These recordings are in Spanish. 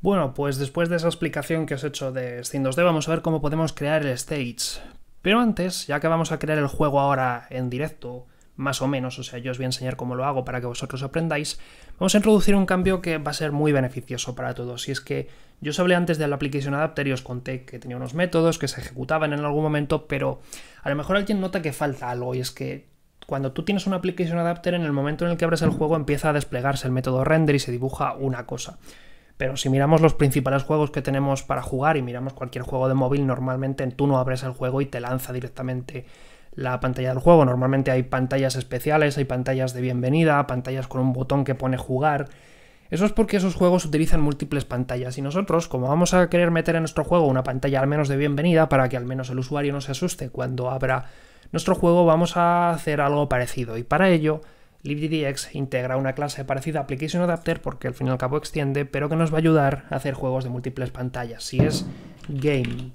Bueno, pues después de esa explicación que os he hecho de Steam 2D, vamos a ver cómo podemos crear el stage. Pero antes, ya que vamos a crear el juego ahora en directo, más o menos, o sea, yo os voy a enseñar cómo lo hago para que vosotros aprendáis, vamos a introducir un cambio que va a ser muy beneficioso para todos. Y es que yo os hablé antes del Application Adapter y os conté que tenía unos métodos que se ejecutaban en algún momento, pero a lo mejor alguien nota que falta algo y es que cuando tú tienes un Application Adapter, en el momento en el que abres el juego empieza a desplegarse el método render y se dibuja una cosa. Pero si miramos los principales juegos que tenemos para jugar y miramos cualquier juego de móvil, normalmente tú no abres el juego y te lanza directamente la pantalla del juego. Normalmente hay pantallas especiales, hay pantallas de bienvenida, pantallas con un botón que pone jugar. Eso es porque esos juegos utilizan múltiples pantallas y nosotros, como vamos a querer meter en nuestro juego una pantalla al menos de bienvenida para que al menos el usuario no se asuste cuando abra nuestro juego, vamos a hacer algo parecido. Y para ello LibGDX integra una clase parecida a Application Adapter porque al fin y al cabo extiende, pero que nos va a ayudar a hacer juegos de múltiples pantallas, si es Game.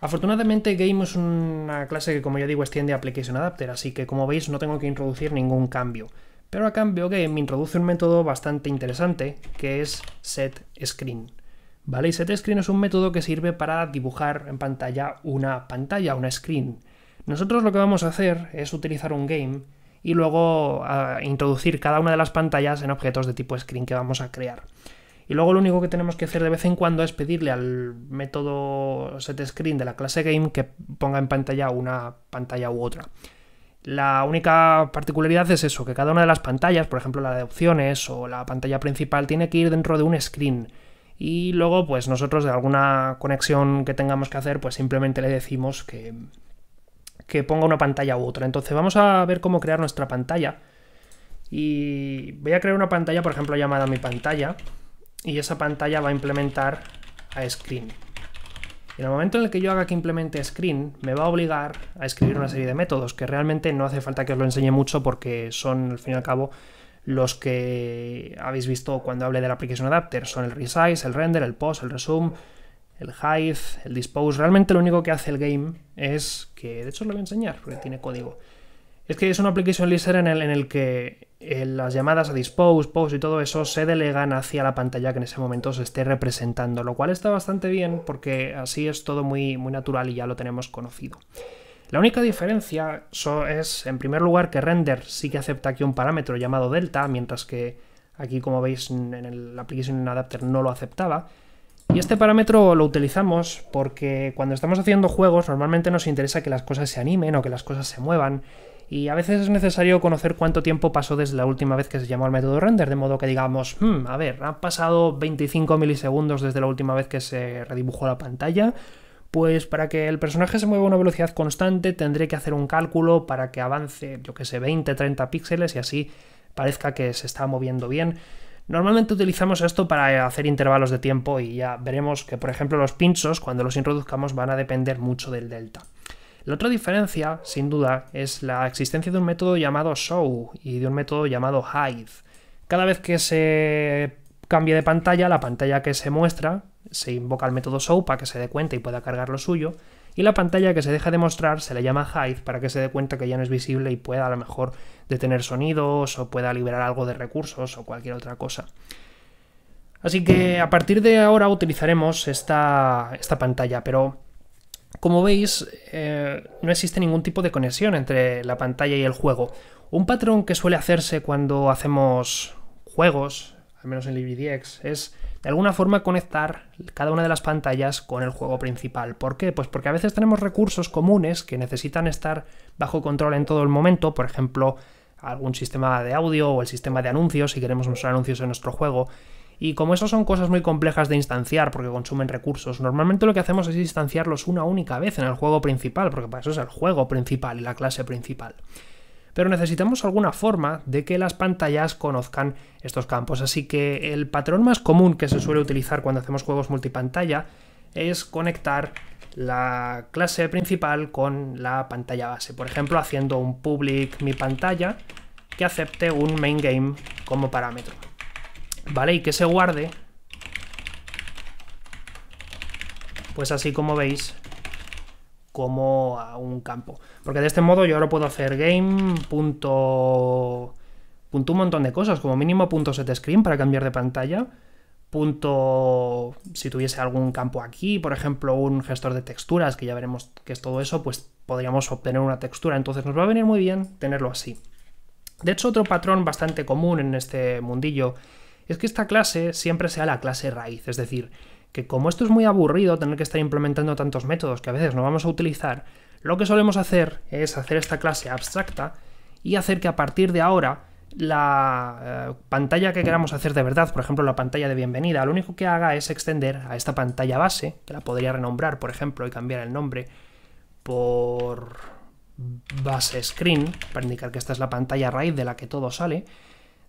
Afortunadamente Game es una clase que como ya digo extiende a Application Adapter, así que como veis no tengo que introducir ningún cambio. Pero a cambio Game introduce un método bastante interesante que es setScreen. ¿Vale? setScreen es un método que sirve para dibujar en pantalla una pantalla, una screen. Nosotros lo que vamos a hacer es utilizar un game y luego introducir cada una de las pantallas en objetos de tipo screen que vamos a crear. Y luego lo único que tenemos que hacer de vez en cuando es pedirle al método setScreen de la clase game que ponga en pantalla una pantalla u otra. La única particularidad es eso, que cada una de las pantallas, por ejemplo la de opciones o la pantalla principal, tiene que ir dentro de un screen. Y luego, pues nosotros de alguna conexión que tengamos que hacer, pues simplemente le decimos que, que ponga una pantalla u otra. Entonces vamos a ver cómo crear nuestra pantalla. Y voy a crear una pantalla, por ejemplo, llamada mi pantalla. Y esa pantalla va a implementar a screen. en el momento en el que yo haga que implemente screen, me va a obligar a escribir una serie de métodos que realmente no hace falta que os lo enseñe mucho porque son, al fin y al cabo, los que habéis visto cuando hablé de la application adapter. Son el resize, el render, el Post, el resume, el Hive, el Dispose. Realmente lo único que hace el game es que, de hecho, os lo voy a enseñar porque tiene código. Es que es una application listener en el, en el que eh, las llamadas a dispose, Pose y todo eso se delegan hacia la pantalla que en ese momento se esté representando, lo cual está bastante bien porque así es todo muy, muy natural y ya lo tenemos conocido. La única diferencia es, en primer lugar, que render sí que acepta aquí un parámetro llamado delta, mientras que aquí, como veis, en el application adapter no lo aceptaba. Y este parámetro lo utilizamos porque cuando estamos haciendo juegos normalmente nos interesa que las cosas se animen o que las cosas se muevan. Y a veces es necesario conocer cuánto tiempo pasó desde la última vez que se llamó al método render, de modo que digamos, hmm, a ver, han pasado 25 milisegundos desde la última vez que se redibujó la pantalla, pues para que el personaje se mueva a una velocidad constante tendré que hacer un cálculo para que avance, yo que sé, 20, 30 píxeles y así parezca que se está moviendo bien. Normalmente utilizamos esto para hacer intervalos de tiempo y ya veremos que, por ejemplo, los pinchos, cuando los introduzcamos, van a depender mucho del delta. La otra diferencia, sin duda, es la existencia de un método llamado show y de un método llamado hide. Cada vez que se cambie de pantalla, la pantalla que se muestra se invoca el método show para que se dé cuenta y pueda cargar lo suyo, y la pantalla que se deja de mostrar se le llama hide para que se dé cuenta que ya no es visible y pueda a lo mejor detener sonidos o pueda liberar algo de recursos o cualquier otra cosa. Así que a partir de ahora utilizaremos esta, pantalla, pero como veis eh, no existe ningún tipo de conexión entre la pantalla y el juego. Un patrón que suele hacerse cuando hacemos juegos, al menos en LibreDx, es de alguna forma conectar cada una de las pantallas con el juego principal. ¿Por qué? Pues porque a veces tenemos recursos comunes que necesitan estar bajo control en todo el momento, por ejemplo, algún sistema de audio o el sistema de anuncios si queremos mostrar anuncios en nuestro juego. Y como eso son cosas muy complejas de instanciar porque consumen recursos, normalmente lo que hacemos es instanciarlos una única vez en el juego principal, porque para eso es el juego principal y la clase principal pero necesitamos alguna forma de que las pantallas conozcan estos campos. Así que el patrón más común que se suele utilizar cuando hacemos juegos multipantalla es conectar la clase principal con la pantalla base. Por ejemplo, haciendo un public mi pantalla que acepte un main game como parámetro. ¿Vale? Y que se guarde. Pues así como veis, como a un campo. Porque de este modo yo ahora puedo hacer game punto, un montón de cosas, como mínimo punto set screen para cambiar de pantalla, punto si tuviese algún campo aquí, por ejemplo un gestor de texturas, que ya veremos que es todo eso, pues podríamos obtener una textura, entonces nos va a venir muy bien tenerlo así. De hecho, otro patrón bastante común en este mundillo es que esta clase siempre sea la clase raíz, es decir, que como esto es muy aburrido tener que estar implementando tantos métodos que a veces no vamos a utilizar, lo que solemos hacer es hacer esta clase abstracta y hacer que a partir de ahora la eh, pantalla que queramos hacer de verdad, por ejemplo la pantalla de bienvenida, lo único que haga es extender a esta pantalla base, que la podría renombrar por ejemplo y cambiar el nombre por base screen, para indicar que esta es la pantalla raíz de la que todo sale,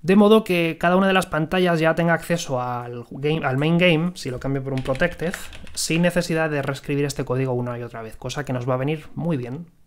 de modo que cada una de las pantallas ya tenga acceso al, game, al main game, si lo cambio por un protected, sin necesidad de reescribir este código una y otra vez, cosa que nos va a venir muy bien.